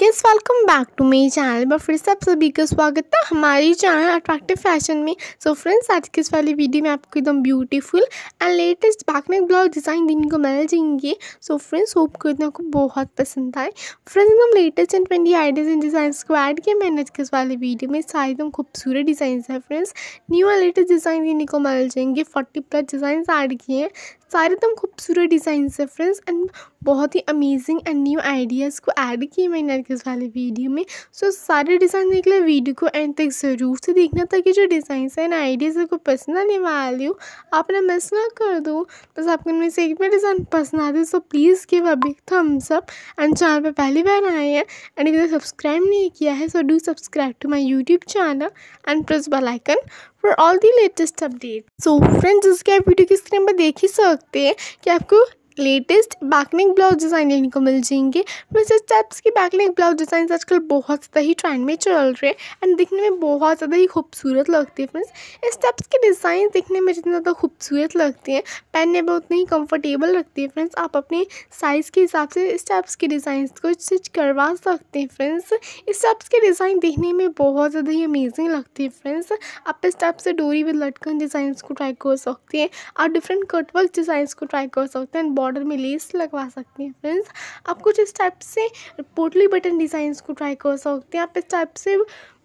hello welcome back to मेरी channel पर फिर से आप सभी का स्वागत है हमारे चैनल अट्रैक्टिव फैशन में सो so फ्रेंड्स आज के इस वाली वीडियो में आपको एकदम beautiful and latest back neck blouse design देने को मिल जाएंगे सो फ्रेंड्स होप को आपको बहुत पसंद आए फ्रेंड्स एकदम latest and twenty ideas and design को ऐड किया मैंने आज के इस वाले वीडियो में सारे एकदम खूबसूरत डिज़ाइन है friends new and latest design देने को मिल जाएंगे फोर्टी प्लस डिज़ाइन ऐड किए हैं सारे एकदम खूबसूरत डिज़ाइन है फ्रेंड्स एंड बहुत ही अमेजिंग एंड न्यू आइडियाज़ को ऐड किए मैंने नरगिस वाले वीडियो में सो so, सारे डिज़ाइन देख लिया वीडियो को एंड तक ज़रूर से देखना ताकि जो डिज़ाइन है ना आइडियाज़ को पसंद आने वाले हो आप ना मिस ना कर दो बस आपको उनमें से एक भी डिज़ाइन पसंद आते so please give a big thumbs up and channel पर पहली बार आए हैं एंड इधर सब्सक्राइब नहीं किया है so do subscribe to my YouTube channel and press bell icon for all the latest update so friends जिसके आप वीडियो की स्क्रीन पर देख ही सकते हैं कि आपको लेटेस्ट बैकनिक ब्लाउज डिज़ाइन लेने को मिल जाएंगे वैसे स्टेप्स की बैकनिक ब्लाउज डिज़ाइन आजकल बहुत ज़्यादा ही ट्रेंड में चल रहे हैं एंड दिखने में बहुत ज़्यादा ही खूबसूरत लगती है फ्रेंड्स स्टेप्स के डिज़ाइन दिखने में जितनी ज़्यादा खूबसूरत लगती हैं पहनने में उतनी ही कम्फर्टेबल लगती है फ्रेंड्स आप अपने साइज़ के हिसाब से स्टेप्स के डिज़ाइन को स्टिच करवा सकते हैं फ्रेंड्स स्टेप्स के डिज़ाइन देखने में बहुत ज़्यादा ही अमेजिंग लगती है फ्रेंड्स आप स्टेप्स से डोरी विद लटकन डिज़ाइंस को ट्राई कर सकते हैं आप डिफरेंट कटवर्क डिज़ाइंस को ट्राई कर सकते हैं बॉर्डर में लेस लगवा सकते हैं फ्रेंड्स आप कुछ इस टाइप से पोटली बटन डिज़ाइंस को ट्राई कर सकते हैं आप इस टाइप से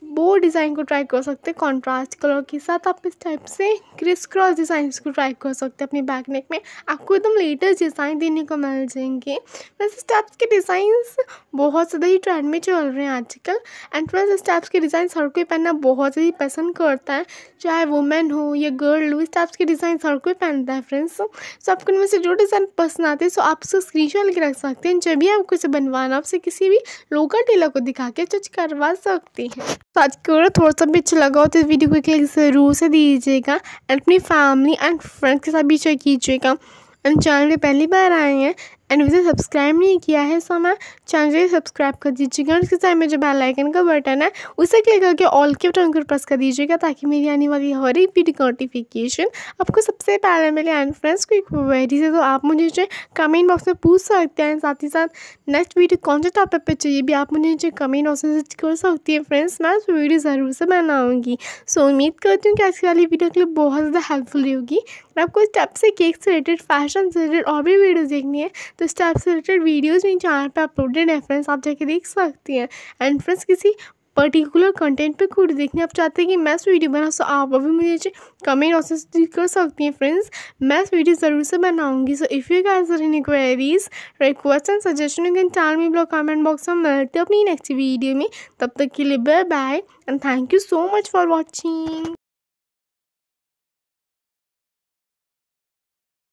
वो डिज़ाइन को ट्राई कर सकते हैं कॉन्ट्रास्ट कलर के साथ आप इस टाइप से क्रिस क्रॉस डिज़ाइंस को ट्राई कर सकते हैं अपनी बैक नेक में आपको एकदम लेटेस्ट डिज़ाइन देने को मिल जाएंगे वैसे स्टेप्स के डिज़ाइंस बहुत ज़्यादा ही ट्रेंड में चल रहे हैं आजकल एंड वैसे स्टेप्स के डिज़ाइन हर कोई पहनना बहुत ज़्यादा ही पसंद करता है चाहे वुमेन हो या गर्ल हो इस टाइप्स के डिज़ाइन हर कोई पहनता है फ्रेंड्स सो आपको उनमें से जो डिज़ाइन पसंद आते हैं सो आप उसको स्क्रीन लेकर रख सकते हैं जब भी आपको उसे बनवाना आपसे किसी भी लोकल टेलर को दिखा के चुच करवा सकते हैं तो आज की वीडियो थोड़ा सा भी अच्छा लगा हो तो इस वीडियो को एक लाइक ज़रूर से दीजिएगा एंड अपनी फैमिली एंड फ्रेंड्स के साथ भी शेयर कीजिएगा एंड चैनल पर पहली बार आए हैं एंड मुझे सब्सक्राइब नहीं किया है सो हमारा चैनल सब्सक्राइब कर दीजिएगा उसके साथ में जो बेल आइकन का बटन है उसे क्लिक करके ऑल के बटन को प्रेस कर दीजिएगा ताकि मेरी आने वाली हर एक वीडियो नोटिफिकेशन आपको सबसे पहले मिले एंड फ्रेंड्स एक वेरी से तो आप मुझे जो कमेंट बॉक्स में पूछ सकते हैं साथ ही साथ नेक्स्ट वीडियो कौन से टॉपिक पर चाहिए भी आप मुझे जो कमेंट बॉक्स में कर सकती है फ्रेंड्स मैं उस वीडियो ज़रूर से बनाऊँगी सो उम्मीद करती हूँ कि आज की वाली वीडियो के लिए बहुत ज़्यादा हेल्पफुल होगी आपको स्टेप से केक से रिलेटेड फैशन से रिलेटेड और भी वीडियो देखनी है तो इस टाइप से रिलेटेड वीडियोज़ मेरे चैनल पर अपलोडेड है फ्रेंड्स आप जाके देख सकती हैं एंड फ्रेंड्स किसी पर्टिकुलर कंटेंट पे खुद देखने आप चाहते हैं कि मैं इस वीडियो बनाऊँ सो तो आप अभी मुझे कमेंट ऑप्शन कर सकती हैं फ्रेंड्स मैं इस वीडियो ज़रूर से बनाऊंगी so if you guys in any queries request and suggestion you can tell me blog comment box में मिलते अपनी नेक्स्ट वीडियो में तब तक के लिए bye bye and thank you so much for watching